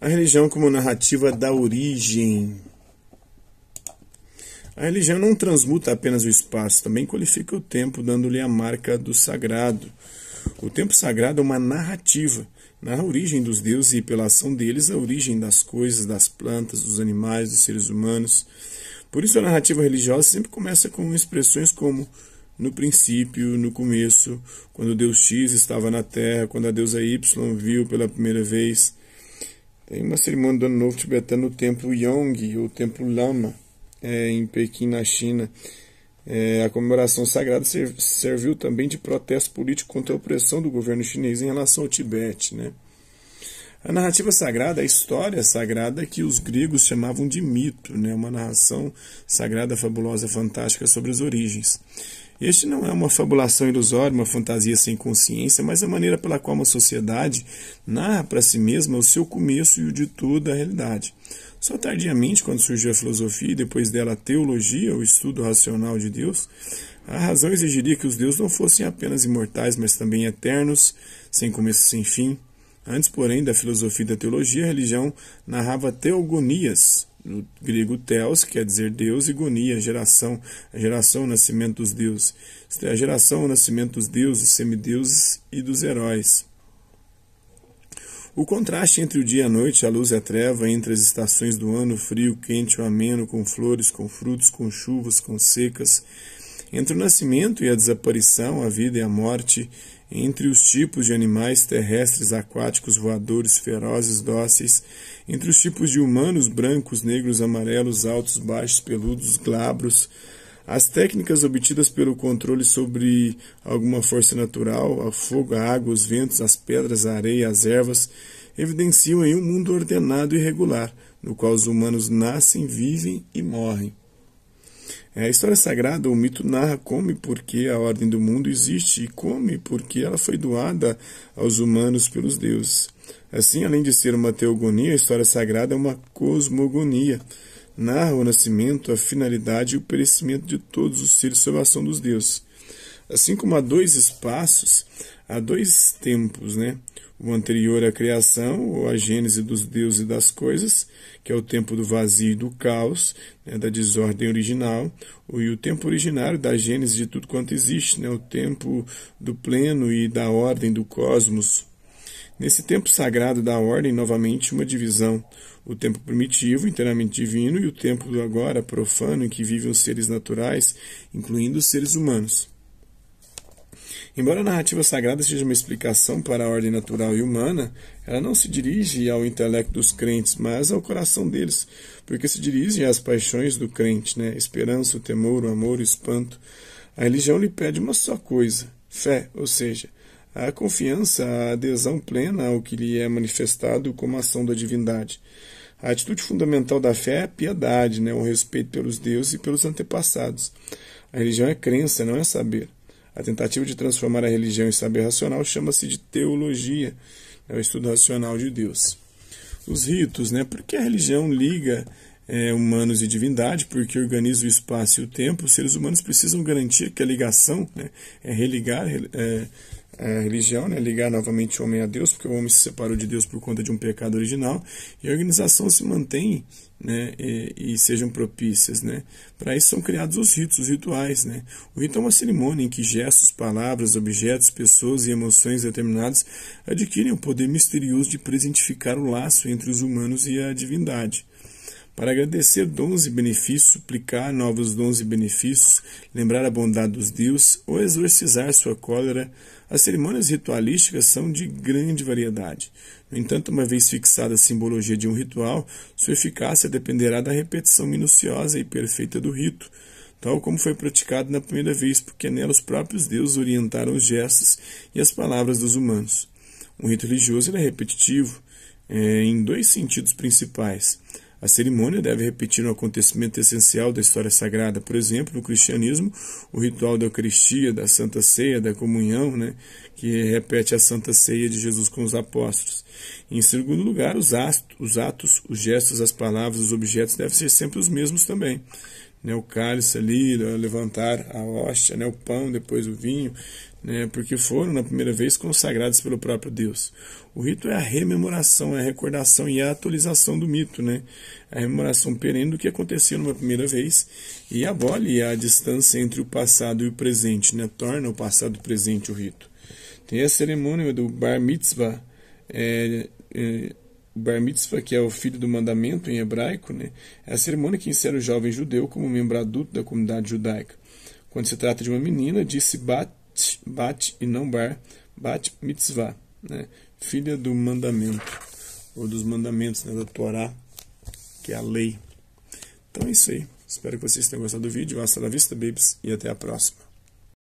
A religião como narrativa da origem. A religião não transmuta apenas o espaço, também qualifica o tempo, dando-lhe a marca do sagrado. O tempo sagrado é uma narrativa, na origem dos deuses e, pela ação deles, a origem das coisas, das plantas, dos animais, dos seres humanos. Por isso, a narrativa religiosa sempre começa com expressões como no princípio, no começo, quando Deus X estava na terra, quando a deusa Y viu pela primeira vez, tem uma cerimônia do Ano Novo Tibetano no Templo Yong, o Templo Lama, é, em Pequim, na China. É, a comemoração sagrada serviu também de protesto político contra a opressão do governo chinês em relação ao Tibete. Né? A narrativa sagrada, a história sagrada que os gregos chamavam de mito, né? uma narração sagrada, fabulosa, fantástica sobre as origens. Este não é uma fabulação ilusória, uma fantasia sem consciência, mas a maneira pela qual uma sociedade narra para si mesma o seu começo e o de toda a realidade. Só tardiamente, quando surgiu a filosofia e depois dela a teologia, o estudo racional de Deus, a razão exigiria que os deuses não fossem apenas imortais, mas também eternos, sem começo sem fim. Antes, porém, da filosofia e da teologia, a religião narrava teogonias, no grego teos, quer dizer Deus, e gonia, geração, a geração, o nascimento dos deuses. É, a geração, o nascimento dos deuses, semideuses e dos heróis. O contraste entre o dia e a noite, a luz e a treva, entre as estações do ano, frio, quente ou ameno, com flores, com frutos, com chuvas, com secas, entre o nascimento e a desaparição, a vida e a morte, entre os tipos de animais terrestres, aquáticos, voadores, ferozes, dóceis, entre os tipos de humanos brancos, negros, amarelos, altos, baixos, peludos, glabros, as técnicas obtidas pelo controle sobre alguma força natural, a fogo, a água, os ventos, as pedras, a areia, as ervas, evidenciam aí um mundo ordenado e regular, no qual os humanos nascem, vivem e morrem. É, a história sagrada, o mito narra como e por que a ordem do mundo existe e como e por que ela foi doada aos humanos pelos deuses. Assim, além de ser uma teogonia, a história sagrada é uma cosmogonia. Narra o nascimento, a finalidade e o perecimento de todos os seres sob a ação dos deuses. Assim como há dois espaços, há dois tempos, né? o anterior à criação, ou a gênese dos deuses e das coisas, que é o tempo do vazio e do caos, né, da desordem original, e o tempo originário da gênese de tudo quanto existe, né, o tempo do pleno e da ordem do cosmos. Nesse tempo sagrado da ordem, novamente uma divisão: o tempo primitivo, inteiramente divino, e o tempo do agora, profano, em que vivem os seres naturais, incluindo os seres humanos. Embora a narrativa sagrada seja uma explicação para a ordem natural e humana, ela não se dirige ao intelecto dos crentes, mas ao coração deles, porque se dirige às paixões do crente, né? esperança, o temor, o amor, o espanto. A religião lhe pede uma só coisa: fé, ou seja, a confiança, a adesão plena ao que lhe é manifestado como ação da divindade. A atitude fundamental da fé é a piedade, né? o respeito pelos deuses e pelos antepassados. A religião é crença, não é saber. A tentativa de transformar a religião em saber racional chama-se de teologia, é o estudo racional de Deus. Os ritos, né? Porque a religião liga é, humanos e divindade, porque organiza o espaço e o tempo. Os seres humanos precisam garantir que a ligação, né, é religar, é, a é, religião, né, ligar novamente o homem a Deus, porque o homem se separou de Deus por conta de um pecado original, e a organização se mantém né, e, e sejam propícias. Né? Para isso são criados os ritos, os rituais. Né? O rito é uma cerimônia em que gestos, palavras, objetos, pessoas e emoções determinadas adquirem o poder misterioso de presentificar o laço entre os humanos e a divindade. Para agradecer dons e benefícios, suplicar novos dons e benefícios, lembrar a bondade dos deuses ou exorcizar sua cólera, as cerimônias ritualísticas são de grande variedade. No entanto, uma vez fixada a simbologia de um ritual, sua eficácia dependerá da repetição minuciosa e perfeita do rito, tal como foi praticado na primeira vez, porque é nela os próprios deuses orientaram os gestos e as palavras dos humanos. Um rito religioso é repetitivo é, em dois sentidos principais. A cerimônia deve repetir um acontecimento essencial da história sagrada, por exemplo, no cristianismo, o ritual da Eucaristia, da Santa Ceia, da comunhão, né, que repete a Santa Ceia de Jesus com os apóstolos. Em segundo lugar, os atos, os, atos, os gestos, as palavras, os objetos devem ser sempre os mesmos também né, o cálice ali, né, levantar a hóstia, né, o pão, depois o vinho, né, porque foram, na primeira vez, consagrados pelo próprio Deus. O rito é a rememoração, é a recordação e a atualização do mito, né, a rememoração perene do que aconteceu numa primeira vez e abole a distância entre o passado e o presente, né, torna o passado presente o rito. Tem a cerimônia do Bar Mitzvah, é, é Bar Mitzvah, que é o filho do mandamento em hebraico, né, é a cerimônia que insere o jovem judeu como membro adulto da comunidade judaica. Quando se trata de uma menina, disse bat, bat e não bar, bat mitzvah, né, filha do mandamento, ou dos mandamentos né, da Torá, que é a lei. Então é isso aí. Espero que vocês tenham gostado do vídeo. Hasta la vista, babes, e até a próxima.